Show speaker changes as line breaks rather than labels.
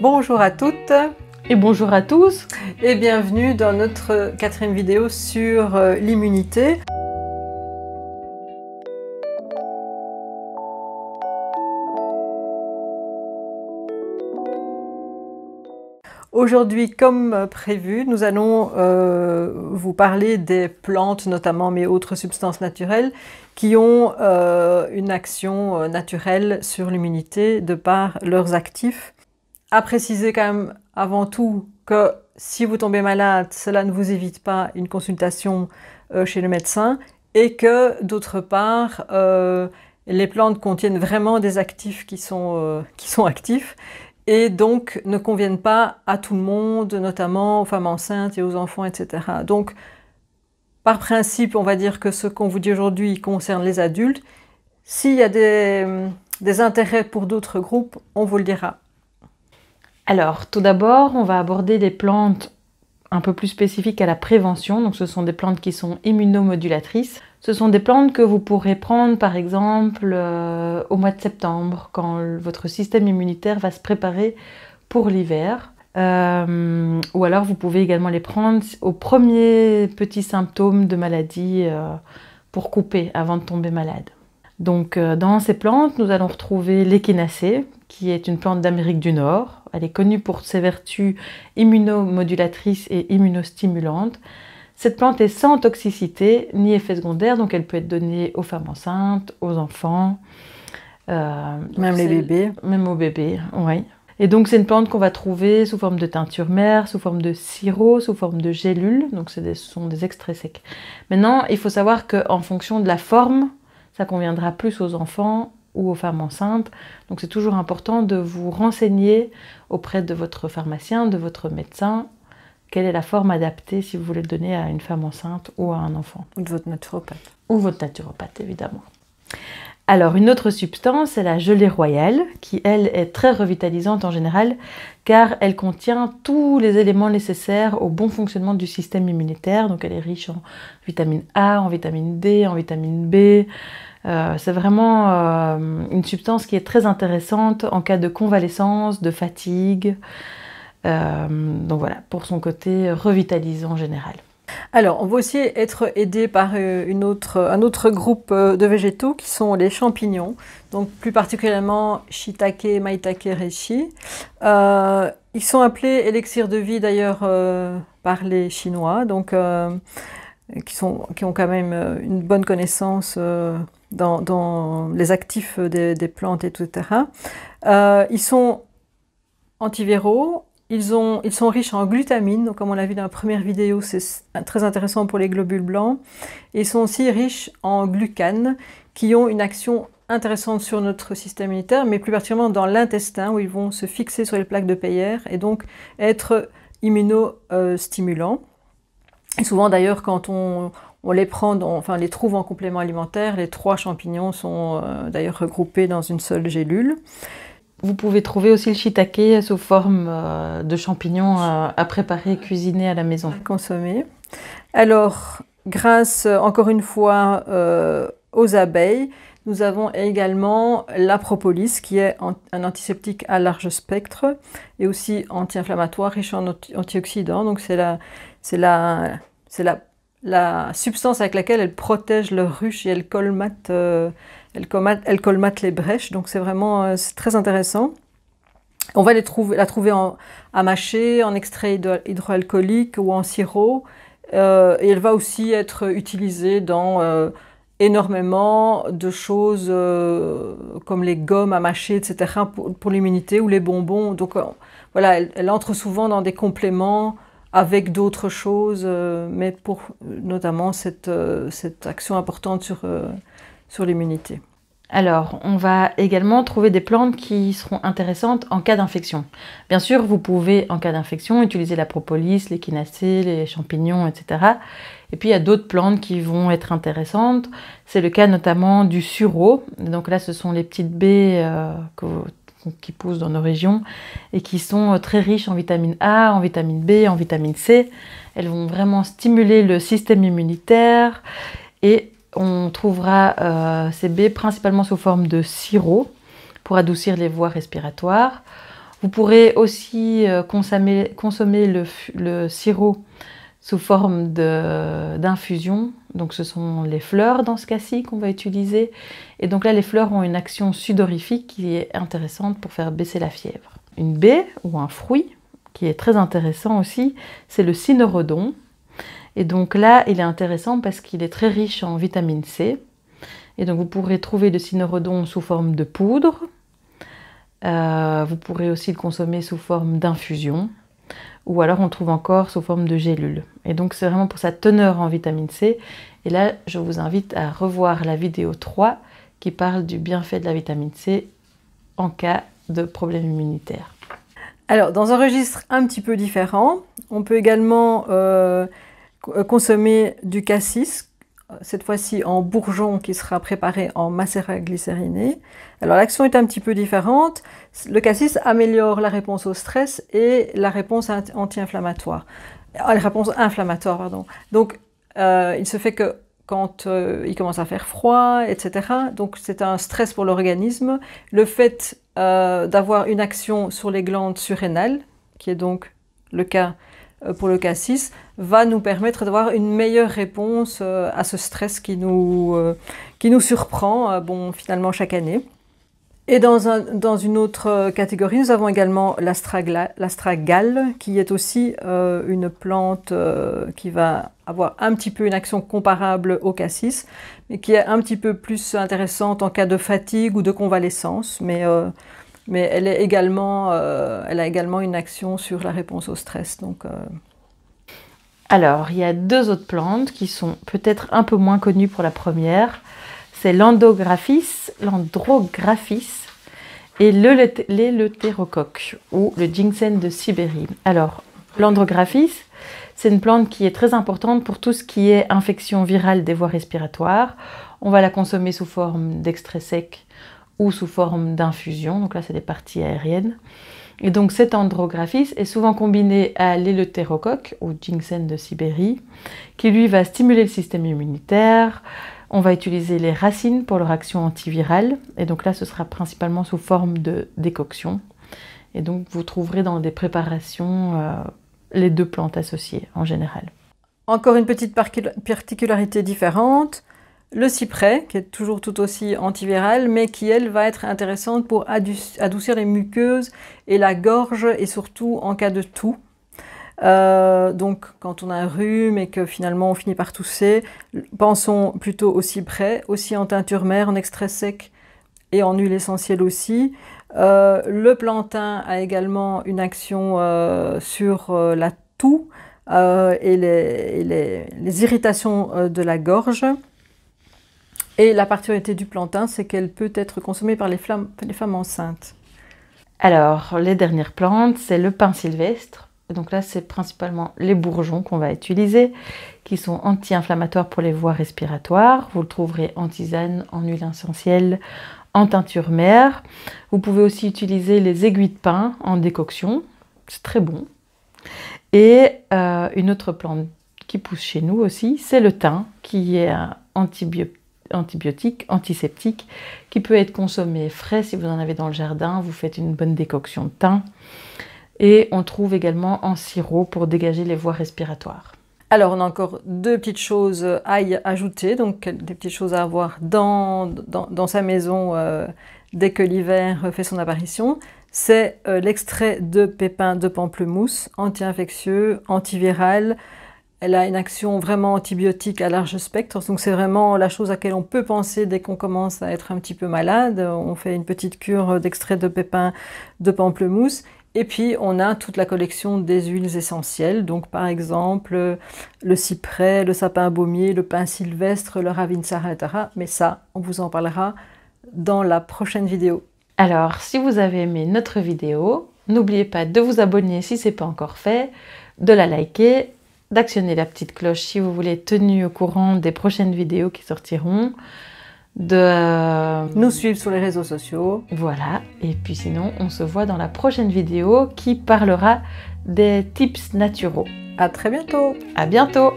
Bonjour à toutes et bonjour à tous et bienvenue dans notre quatrième vidéo sur euh, l'immunité. Aujourd'hui, comme prévu, nous allons euh, vous parler des plantes notamment, mais autres substances naturelles qui ont euh, une action naturelle sur l'immunité de par leurs actifs à préciser quand même avant tout que si vous tombez malade, cela ne vous évite pas une consultation euh, chez le médecin et que d'autre part, euh, les plantes contiennent vraiment des actifs qui sont, euh, qui sont actifs et donc ne conviennent pas à tout le monde, notamment aux femmes enceintes et aux enfants, etc. Donc, par principe, on va dire que ce qu'on vous dit aujourd'hui concerne les adultes. S'il y a des intérêts pour d'autres groupes, on vous le dira.
Alors, tout d'abord, on va aborder des plantes un peu plus spécifiques à la prévention. Donc, ce sont des plantes qui sont immunomodulatrices. Ce sont des plantes que vous pourrez prendre, par exemple, euh, au mois de septembre, quand votre système immunitaire va se préparer pour l'hiver. Euh, ou alors, vous pouvez également les prendre au premier petit symptôme de maladie euh, pour couper avant de tomber malade. Donc, dans ces plantes, nous allons retrouver l'échinacée, qui est une plante d'Amérique du Nord elle est connue pour ses vertus immunomodulatrices et immunostimulantes. Cette plante est sans toxicité ni effet secondaire, donc elle peut être donnée aux femmes enceintes, aux enfants. Euh, même les bébés. Même aux bébés, oui. Et donc c'est une plante qu'on va trouver sous forme de teinture mère, sous forme de sirop, sous forme de gélules, donc ce sont des extraits secs. Maintenant, il faut savoir qu'en fonction de la forme, ça conviendra plus aux enfants ou aux femmes enceintes. Donc c'est toujours important de vous renseigner auprès de votre pharmacien, de votre médecin, quelle est la forme adaptée si vous voulez le donner à une femme enceinte ou à un enfant. Ou de votre naturopathe. Ou votre naturopathe, évidemment. Alors une autre substance, c'est la gelée royale, qui elle est très revitalisante en général, car elle contient tous les éléments nécessaires au bon fonctionnement du système immunitaire. Donc elle est riche en vitamine A, en vitamine D, en vitamine B. Euh, c'est vraiment euh, une substance qui est très intéressante en cas de convalescence, de fatigue. Euh, donc voilà, pour son côté revitalisant en général.
Alors, on va aussi être aidé par euh, une autre, un autre groupe euh, de végétaux qui sont les champignons, donc plus particulièrement shiitake, maitake, reishi. Euh, ils sont appelés élixirs de vie d'ailleurs par les Chinois, donc qui, ont quand même une bonne connaissance dans, les actifs des, des plantes, etc. ils sont antiviraux, ils, sont riches en glutamine, comme on l'a vu dans la première vidéo, c'est très intéressant pour les globules blancs. ils sont aussi riches en glucane, qui ont une action intéressante sur notre système immunitaire, mais plus particulièrement dans l'intestin, où ils vont se fixer sur les plaques de Peyer et donc être immunostimulants. souvent d'ailleurs, quand on, les prend, les trouve en complément alimentaire, les trois champignons
sont euh, d'ailleurs regroupés dans une seule gélule. Vous pouvez trouver aussi le shiitake euh, sous forme euh, de champignons euh, à préparer et cuisiner à la maison. À consommer. Alors, grâce encore une fois aux abeilles,
nous avons également la propolis qui est un antiseptique à large spectre et aussi anti-inflammatoire, riche en antioxydants. Donc c'est la, la, substance avec laquelle elle protège leur ruche et elle colmate elle colmate, les brèches, donc c'est vraiment euh, très intéressant. On va la trouver en, à mâcher, en extrait hydroalcoolique ou en sirop. Euh, et elle va aussi être utilisée dans euh, énormément de choses comme les gommes à mâcher, etc. pour, l'immunité ou les bonbons. Donc voilà, elle, entre souvent dans des compléments avec d'autres choses, mais
pour notamment cette action importante sur, sur l'immunité. Alors, on va également trouver des plantes qui seront intéressantes en cas d'infection. Bien sûr, vous pouvez, en cas d'infection, utiliser la propolis, les l'échinacée, les champignons, etc. Et puis, il y a d'autres plantes qui vont être intéressantes. C'est le cas notamment du sureau. Donc là, ce sont les petites baies euh, qui poussent dans nos régions et qui sont euh, très riches en vitamine A, en vitamine B, en vitamine C. Elles vont vraiment stimuler le système immunitaire et on trouvera euh, ces baies principalement sous forme de sirop pour adoucir les voies respiratoires. Vous pourrez aussi euh, consommer, le, sirop sous forme d'infusion. Donc ce sont les fleurs dans ce cas-ci qu'on va utiliser. Et donc là, les fleurs ont une action sudorifique qui est intéressante pour faire baisser la fièvre. Une baie ou un fruit qui est très intéressant aussi, c'est le cynorhodon. Et donc là, il est intéressant parce qu'il est très riche en vitamine C. Et donc vous pourrez trouver le cynorhodon sous forme de poudre. Euh, vous pourrez aussi le consommer sous forme d'infusion. Ou alors on trouve encore sous forme de gélules. Et donc c'est vraiment pour sa teneur en vitamine C. Et là, je vous invite à revoir la vidéo 3 qui parle du bienfait de la vitamine C en cas de problème immunitaire. Alors, dans un registre un petit peu différent, on peut également euh, euh,
consommer du cassis, cette fois-ci en bourgeon qui sera préparé en macérat glycériné. Alors l'action est un petit peu différente. Le cassis améliore la réponse au stress et la réponse anti-inflammatoire. Ah, la réponse inflammatoire, pardon. Donc euh, il se fait que quand euh, il commence à faire froid, etc. Donc c'est un stress pour l'organisme. Le fait d'avoir une action sur les glandes surrénales, qui est donc le cas euh, pour le cassis, va nous permettre d'avoir une meilleure réponse euh, à ce stress qui nous, euh, qui nous surprend bon, finalement chaque année. Et dans, un, dans une autre catégorie, nous avons également l'astragale, qui est aussi une plante qui va avoir un petit peu une action comparable au cassis, mais qui est un petit peu plus intéressante en cas de fatigue ou de convalescence. Mais mais elle, également, euh, elle a
également une action sur la réponse au stress. Donc, euh. Alors, il y a deux autres plantes qui sont peut-être un peu moins connues pour la première. C'est l'endographis, l'andrographis et l'éleutérocoque ou le ginseng de Sibérie. Alors, l'andrographis, c'est une plante qui est très importante pour tout ce qui est infection virale des voies respiratoires. On va la consommer sous forme d'extrait sec ou sous forme d'infusion. Donc là, c'est des parties aériennes. Et donc cet andrographis est souvent combiné à l'éleutérocoque ou ginseng de Sibérie, qui lui va stimuler le système immunitaire. On va utiliser les racines pour leur action antivirale, et donc là ce sera principalement sous forme de décoction. Et donc vous trouverez dans des préparations euh, les deux plantes associées en général.
Encore une petite particularité différente, le cyprès, qui est toujours tout aussi antiviral, mais qui, elle, va être intéressante pour adoucir les muqueuses et la gorge, et surtout en cas de toux. Euh, donc, quand on a un rhume et que finalement on finit par tousser, pensons plutôt au cyprès, aussi en teinture mère, en extrait sec et en huile essentielle aussi. Euh, le plantain a également une action euh, sur la toux et les irritations de la gorge. Et la particularité du plantain, c'est
qu'elle peut être consommée par les, femmes enceintes. Alors, les dernières plantes, c'est le pin sylvestre. Donc là, c'est principalement les bourgeons qu'on va utiliser, qui sont anti-inflammatoires pour les voies respiratoires. Vous le trouverez en tisane, en huile essentielle, en teinture mère. Vous pouvez aussi utiliser les aiguilles de pin en décoction. C'est très bon. Et euh, une autre plante qui pousse chez nous aussi, c'est le thym, qui est un antibiotique antibiotique, antiseptique, qui peut être consommé frais si vous en avez dans le jardin. Vous faites une bonne décoction de thym. Et on trouve également en sirop pour dégager les voies respiratoires.
Alors, on a encore deux petites choses à y ajouter, donc des petites choses à avoir dans, sa maison euh, dès que l'hiver fait son apparition. C'est euh, l'extrait de pépins de pamplemousse, anti-infectieux, antiviral, elle a une action vraiment antibiotique à large spectre, donc c'est vraiment la chose à laquelle on peut penser dès qu'on commence à être un petit peu malade. On fait une petite cure d'extrait de pépins de pamplemousse. Et puis on a toute la collection des huiles essentielles, donc par exemple le cyprès, le sapin baumier, le pin sylvestre, le ravinsara, etc. Mais ça, on vous en parlera
dans la prochaine vidéo. Alors, si vous avez aimé notre vidéo, n'oubliez pas de vous abonner si ce n'est pas encore fait, de la liker d'actionner la petite cloche si vous voulez être tenu au courant des prochaines vidéos qui sortiront, de euh, nous suivre sur les réseaux sociaux. Voilà, et puis sinon, on se voit dans la prochaine vidéo qui parlera des tips naturaux. À très bientôt. À bientôt.